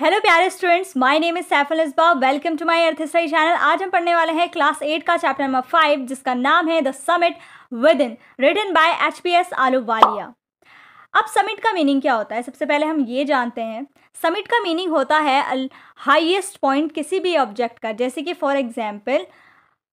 Hello प्यारे students my name is Saiful Isba welcome to my earth history channel आज हम पढ़ने वाले हैं क्लास एट का चैप्टर नंबर फाइव जिसका नाम है the summit within written by H P S Ahluwalia अब समिट का मीनिंग क्या होता है सबसे पहले हम ये जानते हैं समिट का मीनिंग होता है हाइएस्ट पॉइंट किसी भी ऑब्जेक्ट का जैसे कि फॉर एग्जाम्पल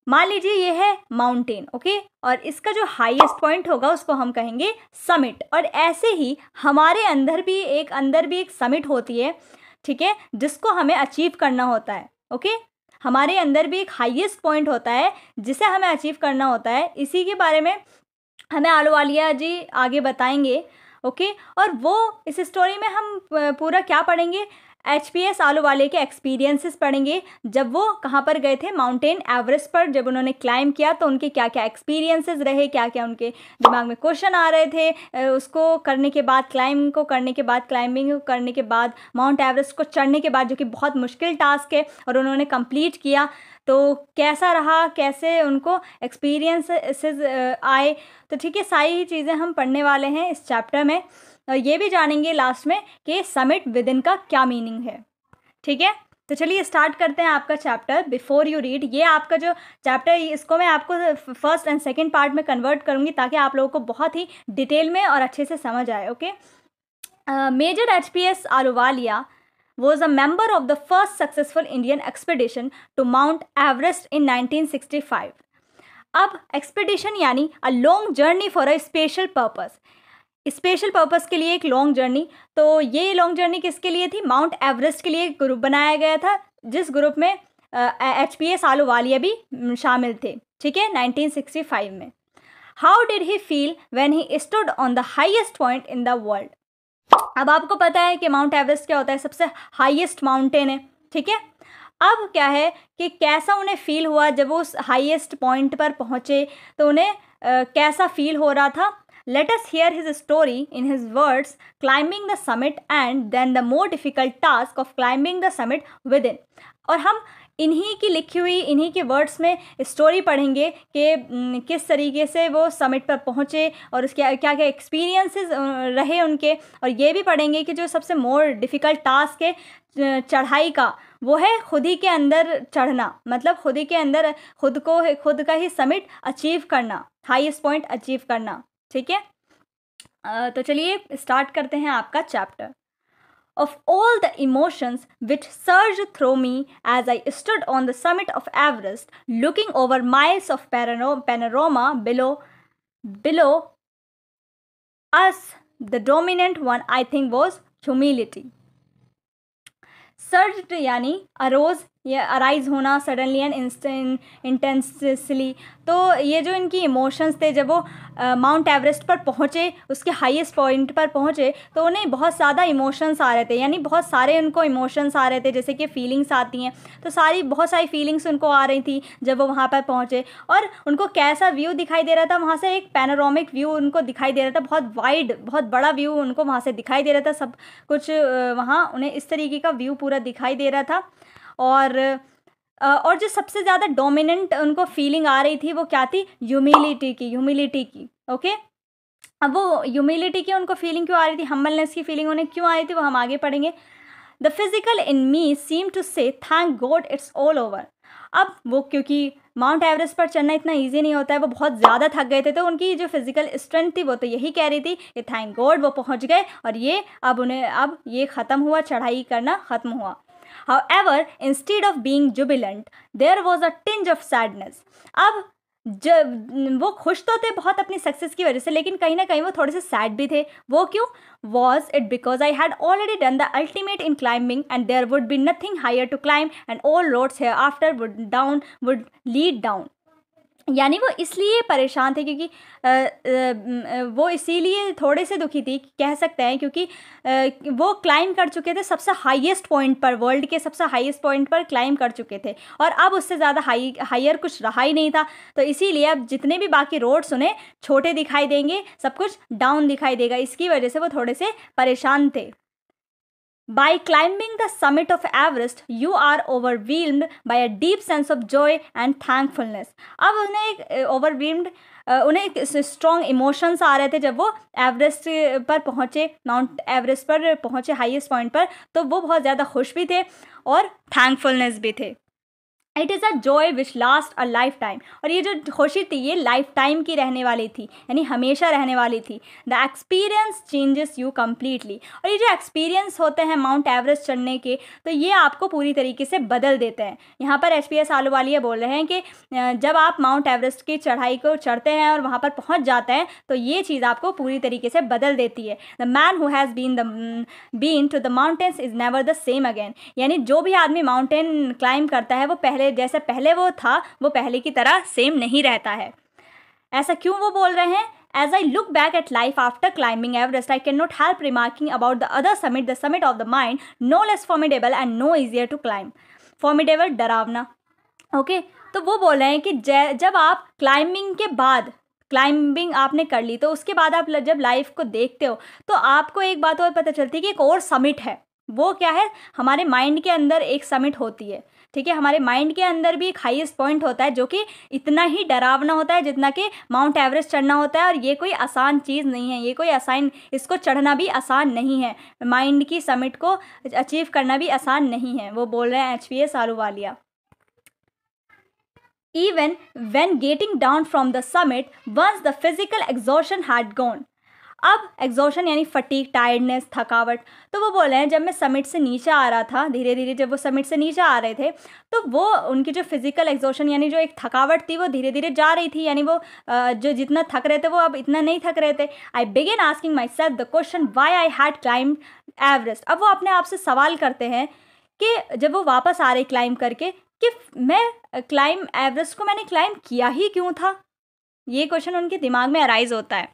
मान लीजिए ये है माउंटेन ओके और इसका जो हाईएस्ट पॉइंट होगा उसको हम कहेंगे समिट और ऐसे ही हमारे अंदर भी एक अंदर भी एक समिट होती है ठीक है जिसको हमें अचीव करना होता है ओके हमारे अंदर भी एक हाईएस्ट पॉइंट होता है जिसे हमें अचीव करना होता है इसी के बारे में हमें आलू वालिया जी आगे बताएंगे ओके और वो इस स्टोरी में हम पूरा क्या पढ़ेंगे एच पी एस आलू वाले के एक्सपीरियंसेस पढ़ेंगे जब वो कहाँ पर गए थे माउंटेन एवरेस्ट पर जब उन्होंने क्लाइम किया तो उनके क्या क्या एक्सपीरियंसेस रहे क्या क्या उनके दिमाग में क्वेश्चन आ रहे थे उसको करने के बाद क्लाइम को करने के बाद क्लाइंबिंग को करने के बाद माउंट एवरेस्ट को चढ़ने के बाद जो कि बहुत मुश्किल टास्क है और उन्होंने कम्प्लीट किया तो कैसा रहा कैसे उनको एक्सपीरियंसेस आए तो ठीक है सारी चीज़ें हम पढ़ने वाले हैं इस चैप्टर में तो ये भी जानेंगे लास्ट में कि समिट विद इन का क्या मीनिंग है ठीक है तो चलिए स्टार्ट करते हैं आपका चैप्टर बिफोर यू रीड ये आपका जो चैप्टर इसको मैं आपको फर्स्ट एंड सेकेंड पार्ट में कन्वर्ट करूँगी ताकि आप लोगों को बहुत ही डिटेल में और अच्छे से समझ आए okay major H P S Ahluwalia member of the first successful Indian expedition to Mount Everest in nineteen sixty five अब एक्सपीडिशन यानी a long journey for a special purpose special purpose के लिए एक लॉन्ग जर्नी तो ये long journey किसके लिए थी माउंट एवरेस्ट के लिए एक ग्रुप बनाया गया था जिस ग्रुप में एच पी एस आलू वालिया भी शामिल थे ठीक है 1965 में how did he feel when he stood on the highest point in the world अब आपको पता है कि माउंट एवरेस्ट क्या होता है सबसे हाइएस्ट माउंटेन है ठीक है अब क्या है कि कैसा उन्हें फील हुआ जब वो उस हाइएस्ट पॉइंट पर पहुँचे तो उन्हें आ, कैसा फील हो रहा था Let us hear his story in his words climbing the summit and then the more difficult task of climbing the summit within. और हम इन्हीं की लिखी हुई इन्हीं के वर्ड्स में स्टोरी पढ़ेंगे कि किस तरीके से वो समिट पर पहुँचे और उसके क्या क्या एक्सपीरियंसेस रहे उनके और ये भी पढ़ेंगे कि जो सबसे मोर डिफ़िकल्ट टास्क है चढ़ाई का वो है खुद ही के अंदर चढ़ना मतलब खुद ही के अंदर खुद को खुद का ही समिट अचीव करना हाईएस्ट पॉइंट अचीव करना ठीक है तो चलिए स्टार्ट करते हैं आपका chapter of all the emotions which surged through me as I stood on the summit of Everest, looking over miles of panorama below, below us, the dominant one I think was humility. Surge यानी arose ये arise होना suddenly and instant intensely तो ये जो इनकी emotions थे जब वो माउंट एवरेस्ट पर पहुँचे उसके हाईएस्ट पॉइंट पर पहुँचे तो उन्हें बहुत ज़्यादा इमोशंस आ रहे थे यानी बहुत सारे उनको इमोशंस आ रहे थे जैसे कि फीलिंग्स आती हैं तो सारी बहुत सारी फीलिंग्स उनको आ रही थी जब वो वहाँ पर पहुँचे और उनको कैसा व्यू दिखाई दे रहा था वहाँ से एक पैनोरामिक व्यू उनको दिखाई दे रहा था बहुत वाइड बहुत बड़ा व्यू उनको वहाँ से दिखाई दे रहा था सब कुछ वहाँ उन्हें इस तरीके का व्यू पूरा दिखाई दे रहा था और और जो सबसे ज़्यादा डोमिनेंट उनको फीलिंग आ रही थी वो क्या थी ह्यूमिलिटी की ह्यूमिलिटी की ओके अब वो ह्यूमिलिटी की उनको फीलिंग क्यों आ रही थी हम्बलनेस की फीलिंग उन्हें क्यों आ रही थी वो हम आगे पढ़ेंगे the physical in me seem to say thank God it's all over अब वो क्योंकि माउंट एवरेस्ट पर चढ़ना इतना ईजी नहीं होता है वो बहुत ज़्यादा थक गए थे तो उनकी जो फिजिकल स्ट्रेंथ थी वो तो यही कह रही थी कि थैंक गॉड वो पहुँच गए और ये अब उन्हें अब ये ख़त्म हुआ चढ़ाई करना ख़त्म हुआ However, instead of being jubilant, there was a tinge of sadness. अब जब वो खुश तो थे बहुत अपनी सक्सेस की वजह से लेकिन कहीं ना कहीं वो थोड़े से सैड भी थे वो क्यों was it because I had already done the ultimate in climbing and there would be nothing higher to climb and all roads hereafter would down would lead down यानी वो इसलिए परेशान थे क्योंकि वो इसीलिए थोड़े से दुखी थी कह सकते हैं क्योंकि वो क्लाइम कर चुके थे सबसे हाईएस्ट पॉइंट पर वर्ल्ड के सबसे हाईएस्ट पॉइंट पर क्लाइम कर चुके थे और अब उससे ज़्यादा हाई हायर कुछ रहा ही नहीं था तो इसीलिए अब जितने भी बाकी रोड्स उन्हें छोटे दिखाई देंगे सब कुछ डाउन दिखाई देगा इसकी वजह से वो थोड़े से परेशान थे By climbing the summit of Everest you are filled by a deep sense of joy and thankfulness अब उन्हें एक ओवरवीम्ड उन्हें एक स्ट्रॉन्ग इमोशंस आ रहे थे जब वो एवरेस्ट पर पहुँचे माउंट एवरेस्ट पर पहुँचे हाइएस्ट पॉइंट पर तो वो बहुत ज़्यादा खुश भी थे और थैंकफुलनेस भी थे it is a joy which last a lifetime और ये जो खुशी थी ये लाइफ टाइम की रहने वाली थी यानी हमेशा रहने वाली थी the experience changes you completely और ये जो एक्सपीरियंस होते हैं माउंट एवरेस्ट चढ़ने के तो ये आपको पूरी तरीके से बदल देते हैं यहाँ पर एच पी एस आलूवालिया बोल रहे हैं कि जब आप माउंट एवरेस्ट की चढ़ाई को चढ़ते हैं और वहाँ पर पहुँच जाते हैं तो ये चीज़ आपको पूरी तरीके से बदल देती है the man who has been the been to the mountains is never the same again यानी जो भी आदमी माउंटेन क्लाइंब करता है वो पहले पहले जैसा पहले वो था वो पहले की तरह सेम नहीं रहता है ऐसा क्यों वो बोल रहे हैं as I look back at life after climbing Everest I can not help remarking about the other summit the summit of the mind no less formidable and no easier to climb formidable डरावना okay तो वो बोल रहे हैं कि जब आप climbing के बाद क्लाइंबिंग आपने कर ली तो उसके बाद आप जब लाइफ को देखते हो तो आपको एक बात और पता चलती है कि एक और समिट है वो क्या है हमारे माइंड के अंदर एक समिट होती है ठीक है हमारे माइंड के अंदर भी एक हाईएस्ट पॉइंट होता है जो कि इतना ही डरावना होता है जितना कि माउंट एवरेस्ट चढ़ना होता है और ये कोई आसान चीज़ नहीं है ये कोई आसान इसको चढ़ना भी आसान नहीं है माइंड की समिट को अचीव करना भी आसान नहीं है वो बोल रहे हैं H P S Ahluwalia even when getting down from the summit once the physical exhaustion had gone अब एग्जॉशन यानी फटीक टायर्डनेस थकावट तो वो बोल रहे हैं जब मैं समिट से नीचे आ रहा था धीरे धीरे जब वो समिट से नीचे आ रहे थे तो वो उनकी जो फिज़िकल एग्जॉशन यानी जो एक थकावट थी वो धीरे धीरे जा रही थी यानी वो जो जितना थक रहे थे वो अब इतना नहीं थक रहे थे I began asking myself the question why I had climb Everest अब वो अपने आप से सवाल करते हैं कि जब वो वापस आ रहे क्लाइम करके कि मैं क्लाइम एवरेस्ट को मैंने क्लाइम किया ही क्यों था ये क्वेश्चन उनके दिमाग में अराइज होता है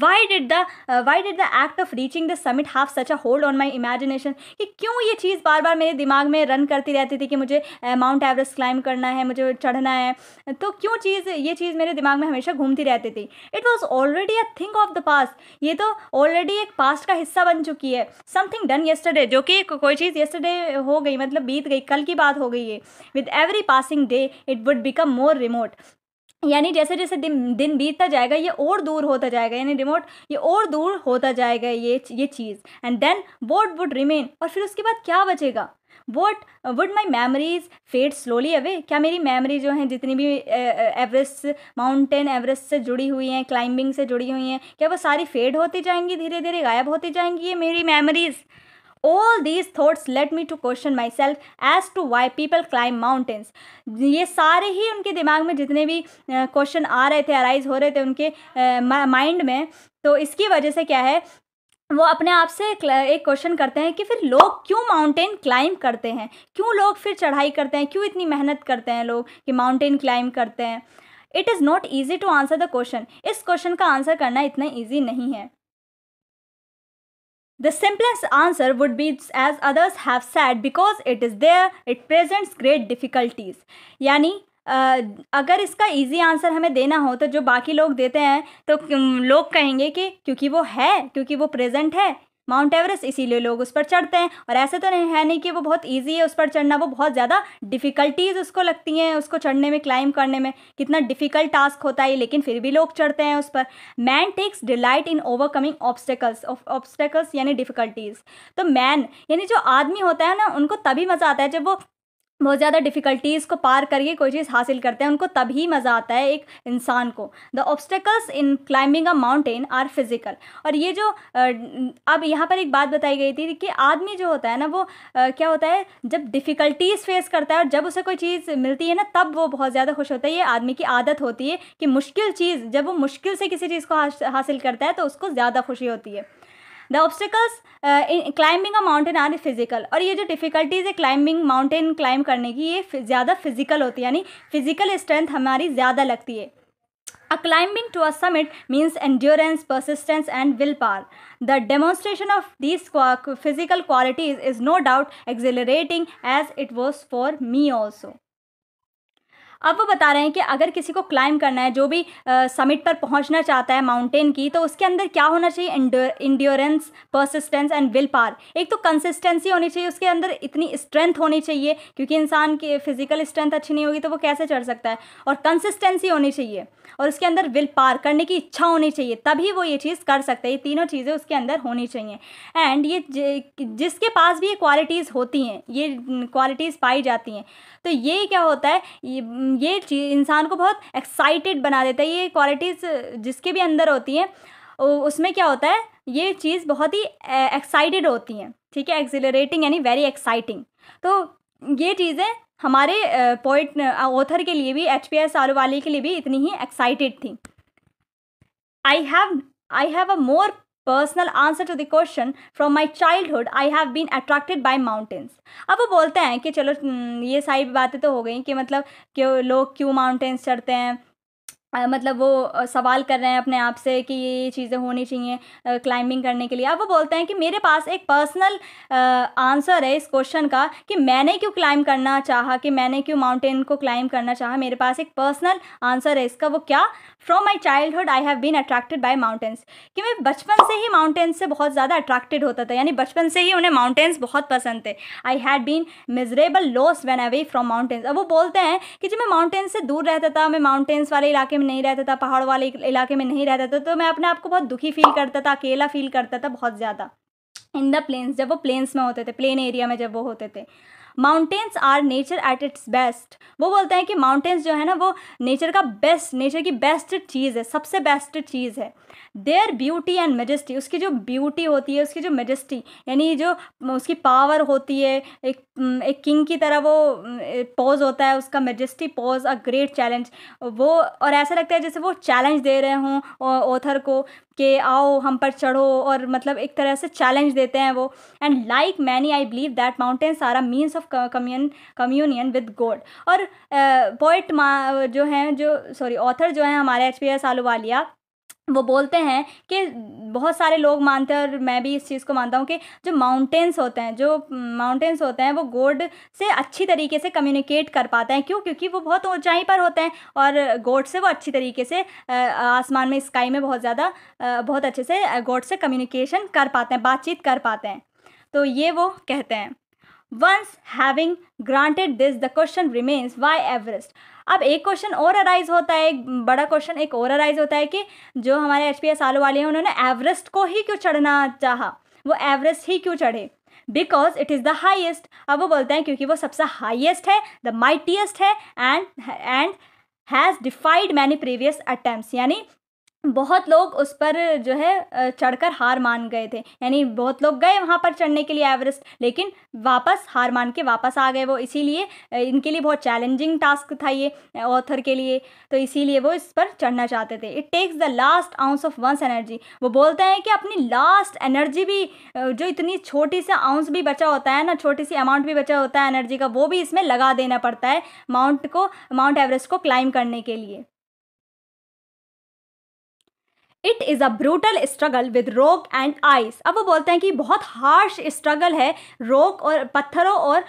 why did the why did the act of reaching the summit have such a hold on my imagination कि क्यों ये चीज़ बार बार मेरे दिमाग में रन करती रहती थी कि मुझे माउंट एवरेस्ट क्लाइंब करना है मुझे चढ़ना है तो क्यों चीज़ ये चीज़ मेरे दिमाग में हमेशा घूमती रहती थी it was already a thing of the past ये तो ऑलरेडी एक पास्ट का हिस्सा बन चुकी है समथिंग डन येस्टरडे जो कि कोई चीज़ येस्टरडे हो गई मतलब बीत गई कल की बात हो गई है with every passing day it would become more remote यानी जैसे जैसे दिन दिन बीतता जाएगा ये और दूर होता जाएगा यानी रिमोट ये और दूर होता जाएगा ये ये चीज़ and then what would remain और फिर उसके बाद क्या बचेगा what would my memories fade slowly away क्या मेरी मेमरी जो हैं जितनी भी एवरेस्ट माउंटेन एवरेस्ट से जुड़ी हुई हैं क्लाइंबिंग से जुड़ी हुई हैं क्या वो सारी फेड होती जाएंगी धीरे धीरे गायब होती जाएंगी ये मेरी memories all these thoughts led me to question myself as to why people climb mountains ये सारे ही उनके दिमाग में जितने भी क्वेश्चन आ रहे थे अराइज हो रहे थे उनके माइंड में तो इसकी वजह से क्या है वो अपने आप से एक क्वेश्चन करते हैं कि फिर लोग क्यों माउंटेन क्लाइंब करते हैं क्यों लोग फिर चढ़ाई करते हैं क्यों इतनी मेहनत करते हैं लोग कि माउंटेन क्लाइंब करते हैं it is not easy to answer the question इस क्वेश्चन का आंसर करना इतना ईजी नहीं है The simplest answer would be as others have said because it is there it presents great difficulties यानी Uh, अगर इसका इजी आंसर हमें देना हो तो जो बाकी लोग देते हैं तो लोग कहेंगे कि क्योंकि वो है क्योंकि वो प्रेजेंट है माउंट एवरेस्ट इसीलिए लोग उस पर चढ़ते हैं और ऐसे तो नहीं है नहीं कि वो बहुत ईजी है उस पर चढ़ना वो बहुत ज़्यादा डिफ़िकल्टीज़ उसको लगती हैं उसको चढ़ने में क्लाइंब करने में कितना डिफ़िकल्ट टास्क होता है लेकिन फिर भी लोग चढ़ते हैं उस पर man takes delight in overcoming obstacles obstacles यानी डिफ़िकल्टीज़ तो मैन यानी जो आदमी होता है ना उनको तभी मज़ा आता है जब वो बहुत ज़्यादा डिफ़िकल्टीज़ को पार करके कोई चीज़ हासिल करते हैं उनको तभी मज़ा आता है एक इंसान को the obstacles in climbing a mountain are physical और ये जो अब यहाँ पर एक बात बताई गई थी कि आदमी जो होता है ना वो क्या होता है जब डिफ़िकल्टीज़ फेस करता है और जब उसे कोई चीज़ मिलती है ना तब वो बहुत ज़्यादा खुश होता है ये आदमी की आदत होती है कि मुश्किल चीज़ जब वो मुश्किल से किसी चीज़ को हासिल करता है तो उसको ज़्यादा खुशी होती है the obstacles in climbing a mountain are physical और ये जो डिफिकल्टीज है क्लाइंबिंग माउंटेन क्लाइंब करने की ये ज़्यादा फिजिकल होती है यानी फिजिकल स्ट्रेंथ हमारी ज़्यादा लगती है a climbing to a summit means endurance persistence and willpower the demonstration of this physical qualities is no doubt exhilarating as it was for me also अब वो बता रहे हैं कि अगर किसी को क्लाइम करना है जो भी समिट पर पहुंचना चाहता है माउंटेन की तो उसके अंदर क्या होना चाहिए endurance persistence and willpower एक तो कंसिस्टेंसी होनी चाहिए उसके अंदर इतनी स्ट्रेंथ होनी चाहिए क्योंकि इंसान की फिजिकल स्ट्रेंथ अच्छी नहीं होगी तो वो कैसे चढ़ सकता है और कंसिस्टेंसी होनी चाहिए और उसके अंदर विल पार करने की इच्छा होनी चाहिए तभी वो ये चीज़ कर सकते हैं ये तीनों चीज़ें उसके अंदर होनी चाहिए एंड ये जिसके पास भी ये क्वालिटीज़ होती हैं ये क्वालिटीज़ पाई जाती हैं तो ये क्या होता है ये चीज इंसान को बहुत एक्साइटेड बना देता है ये क्वालिटीज़ जिसके भी अंदर होती हैं उसमें क्या होता है ये चीज़ बहुत ही एक्साइटेड होती हैं ठीक है एक्सिलरेटिंग यानी वेरी एक्साइटिंग तो ये चीज़ें हमारे पोइट ऑथर के लिए भी एच पी एस वाले के लिए भी इतनी ही एक्साइटेड थी I have I have a more personal answer to the question from my childhood I have been attracted by mountains अब वो बोलते हैं कि चलो हम्म, ये सारी बातें तो हो गई कि मतलब क्यों लोग क्यों माउंटेन्स चढ़ते हैं मतलब वो सवाल कर रहे हैं अपने आप से कि ये ये चीज़ें होनी चाहिए क्लाइंबिंग करने के लिए अब वो बोलते हैं कि मेरे पास एक पर्सनल आंसर है इस क्वेश्चन का कि मैंने क्यों क्लाइंब करना चाहा कि मैंने क्यों माउंटेन को क्लाइंब करना चाहा मेरे पास एक पर्सनल आंसर है इसका वो क्या from my childhood I have been attracted by mountains कि मैं बचपन से ही माउंटेन्स से बहुत ज़्यादा अट्रैक्टेड होता था यानी बचपन से ही उन्हें माउंटेन्स बहुत पसंद थे I had been miserable lost when away from mountains अब वो बोलते हैं कि जब मैं माउंटेन्स से दूर रहता था मैं माउंटेन्स वाले इलाके इलाके में नहीं रहता था पहाड़ वाले इलाके में नहीं रहता था तो मैं अपने आप को बहुत दुखी फील करता था अकेला फील करता था बहुत ज़्यादा इन द प्लेन्स जब वो प्लेन्स में होते थे प्लेन एरिया में जब वो होते थे mountains are nature at its best वो बोलते हैं कि माउंटेन्स जो है ना वो नेचर का बेस्ट नेचर की बेस्ट चीज़ है सबसे बेस्ट चीज़ है देयर ब्यूटी एंड मेजेस्टी उसकी जो ब्यूटी होती है उसकी जो मेजेस्टी यानी जो उसकी पावर होती है एक एक किंग की तरह वो पोज होता है उसका majesty pose a great challenge वो और ऐसा लगता है जैसे वो चैलेंज दे रहे हों ऑथर को कि आओ हम पर चढ़ो और मतलब एक तरह से चैलेंज देते हैं वो and like many I believe that mountains are a means of of commune communion with God और पोइट uh, जो हैं जो सॉरी ऑथर जो हैं हमारे एच पी एस आलूवालिया वो बोलते हैं कि बहुत सारे लोग मानते हैं और मैं भी इस चीज़ को मानता हूँ कि जो माउंटेन्स होते हैं जो माउंटेन्स होते हैं वो गोड से अच्छी तरीके से कम्युनिकेट कर पाते हैं क्यों क्योंकि वो बहुत ऊंचाई पर होते हैं और गोड से वो अच्छी तरीके से uh, आसमान में स्काई में बहुत ज़्यादा uh, बहुत अच्छे से गोड से कम्युनिकेशन कर पाते हैं बातचीत कर पाते हैं तो ये वो कहते हैं once having granted this the question remains why Everest अब एक क्वेश्चन और अराइज होता है एक बड़ा क्वेश्चन एक और अराइज होता है कि जो हमारे एच पी एस आलू वाले हैं उन्होंने एवरेस्ट को ही क्यों चढ़ना चाहा वो एवरेस्ट ही क्यों चढ़े because it is the highest अब वो बोलते हैं क्योंकि वो सबसे हाइएस्ट है द माइटीएस्ट है and and has defied many previous attempt यानी बहुत लोग उस पर जो है चढ़कर हार मान गए थे यानी बहुत लोग गए वहाँ पर चढ़ने के लिए एवरेस्ट लेकिन वापस हार मान के वापस आ गए वो इसीलिए इनके लिए बहुत चैलेंजिंग टास्क था ये ऑथर के लिए तो इसीलिए वो इस पर चढ़ना चाहते थे it takes the last ounce of one's energy वो बोलते हैं कि अपनी लास्ट एनर्जी भी जो इतनी छोटी सी आउंस भी बचा होता है ना छोटी सी अमाउंट भी बचा होता है एनर्जी का वो भी इसमें लगा देना पड़ता है माउंट को माउंट एवरेस्ट को क्लाइम करने के लिए it is a brutal struggle with rock and ice अब वो बोलते हैं कि बहुत हार्श स्ट्रगल है रॉक और पत्थरों और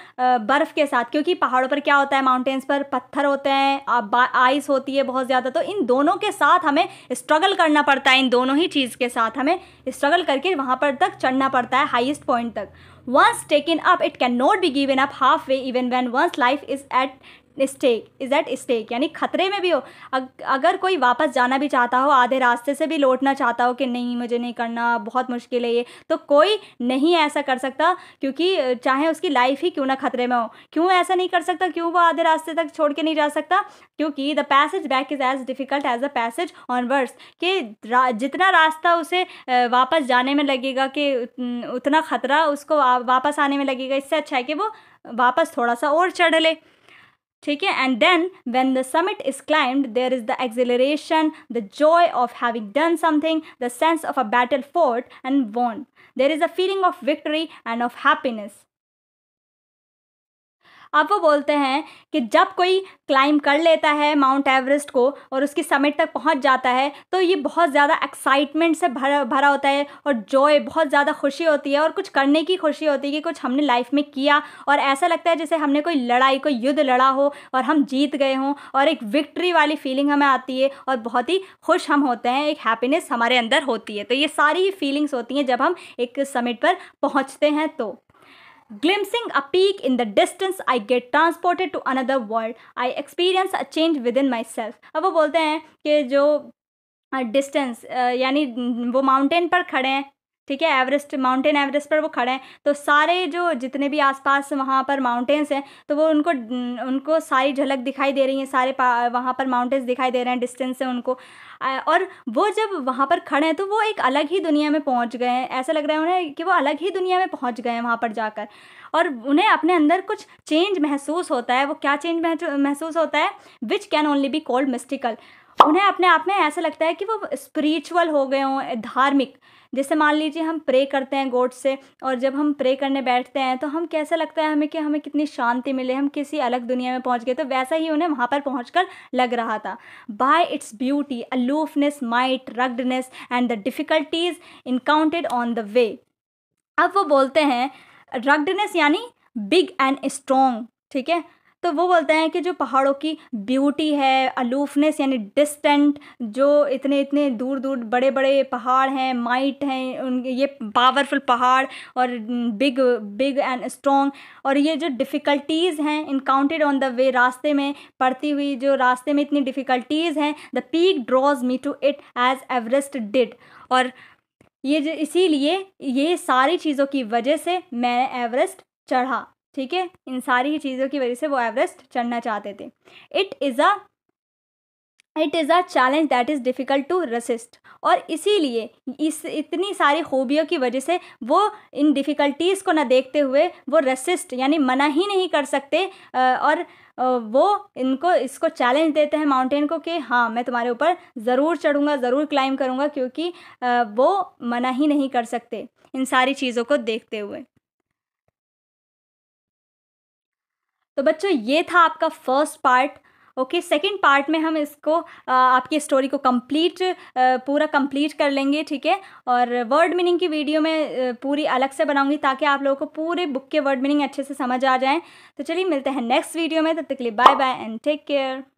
बर्फ़ के साथ क्योंकि पहाड़ों पर क्या होता है माउंटेन्स पर पत्थर होते हैं आइस होती है बहुत ज़्यादा तो इन दोनों के साथ हमें स्ट्रगल करना पड़ता है इन दोनों ही चीज़ के साथ हमें स्ट्रगल करके वहाँ पर तक चढ़ना पड़ता है हाइस्ट पॉइंट तक once taken up it cannot be given up halfway even when one's life is at stake is at stake यानी खतरे में भी हो अगर कोई वापस जाना भी चाहता हो आधे रास्ते से भी लौटना चाहता हो कि नहीं मुझे नहीं करना बहुत मुश्किल है ये तो कोई नहीं ऐसा कर सकता क्योंकि चाहे उसकी लाइफ ही क्यों ना खतरे में हो क्यों ऐसा नहीं कर सकता क्यों वो आधे रास्ते तक छोड़ के नहीं जा सकता क्योंकि the passage back is as difficult as the passage onwards कि जितना रास्ता उसे वापस जाने में लगेगा कि उतना ख़तरा उसको वापस आने में लगेगा इससे अच्छा है कि वो वापस थोड़ा सा और चढ़ ले okay and then when the summit is climbed there is the exhilaration the joy of having done something the sense of a battle fought and won there is a feeling of victory and of happiness अब वो बोलते हैं कि जब कोई climb कर लेता है माउंट एवरेस्ट को और उसकी समिट तक पहुंच जाता है तो ये बहुत ज़्यादा एक्साइटमेंट से भरा भरा होता है और जॉय बहुत ज़्यादा खुशी होती है और कुछ करने की खुशी होती है कि कुछ हमने लाइफ में किया और ऐसा लगता है जैसे हमने कोई लड़ाई कोई युद्ध लड़ा हो और हम जीत गए हों और एक विक्ट्री वाली फीलिंग हमें आती है और बहुत ही खुश हम होते हैं एक हैप्पीनेस हमारे अंदर होती है तो ये सारी ही फीलिंग्स होती हैं जब हम एक समिट पर पहुँचते हैं तो Glimpsing a peak in the distance, I get transported to another world. I experience a change within myself. अब वो बोलते हैं कि जो डिस्टेंस यानी वो माउंटेन पर खड़े हैं ठीक है एवरेस्ट माउंटेन एवरेस्ट पर वो खड़े हैं तो सारे जो जितने भी आसपास वहाँ पर माउंटेन्स हैं तो वो उनको उनको सारी झलक दिखाई दे रही हैं सारे वहाँ पर माउंटेन्स दिखाई दे रहे हैं डिस्टेंस से उनको और वो जब वहाँ पर खड़े हैं तो वो एक अलग ही दुनिया में पहुँच गए हैं ऐसा लग रहा है उन्हें कि वो अलग ही दुनिया में पहुँच गए हैं वहाँ पर जाकर और उन्हें अपने अंदर कुछ चेंज महसूस होता है वो क्या चेंज महसूस होता है which can only be called mystical उन्हें अपने आप में ऐसा लगता है कि वो स्पिरिचुअल हो गए हों धार्मिक जैसे मान लीजिए हम प्रे करते हैं गॉड से और जब हम प्रे करने बैठते हैं तो हम कैसा लगता है हमें कि हमें कितनी शांति मिले हम किसी अलग दुनिया में पहुंच गए तो वैसा ही उन्हें वहाँ पर पहुँच लग रहा था by its beauty aloofness might ruggedness and the difficulties encountered on the way अब वो बोलते हैं रगडनेस यानी बिग एंड स्ट्रोंग ठीक है तो वो बोलते हैं कि जो पहाड़ों की ब्यूटी है अलूफनेस यानी डिस्टेंट जो इतने इतने दूर दूर बड़े बड़े पहाड़ हैं माइट हैं उन ये पावरफुल पहाड़ और बिग बिग एंड स्ट्रॉन्ग और ये जो डिफ़िकल्टीज़ हैं इनकाउंटेड ऑन द वे रास्ते में पड़ती हुई जो रास्ते में इतनी डिफ़िकल्टीज़ हैं the peak draws me to it as Everest did और ये जो इसीलिए ये सारी चीज़ों की वजह से मैं एवरेस्ट चढ़ा ठीक है इन सारी ही चीज़ों की वजह से वो एवरेस्ट चढ़ना चाहते थे it is a it is a challenge that is difficult to resist और इसीलिए इस इतनी सारी खूबियों की वजह से वो इन डिफ़िकल्टीज़ को ना देखते हुए वो रसिस्ट यानी मना ही नहीं कर सकते और वो इनको इसको चैलेंज देते हैं माउंटेन को कि हाँ मैं तुम्हारे ऊपर ज़रूर चढ़ूँगा ज़रूर क्लाइम करूँगा क्योंकि वो मना ही नहीं कर सकते इन सारी चीज़ों को देखते हुए तो बच्चों ये था आपका first part okay second part में हम इसको आ, आपकी स्टोरी को कंप्लीट पूरा कंप्लीट कर लेंगे ठीक है और वर्ड मीनिंग की वीडियो मैं पूरी अलग से बनाऊंगी ताकि आप लोगों को पूरे बुक के वर्ड मीनिंग अच्छे से समझ आ जाएँ तो चलिए मिलते हैं नेक्स्ट वीडियो में तब तक के लिए bye bye and take care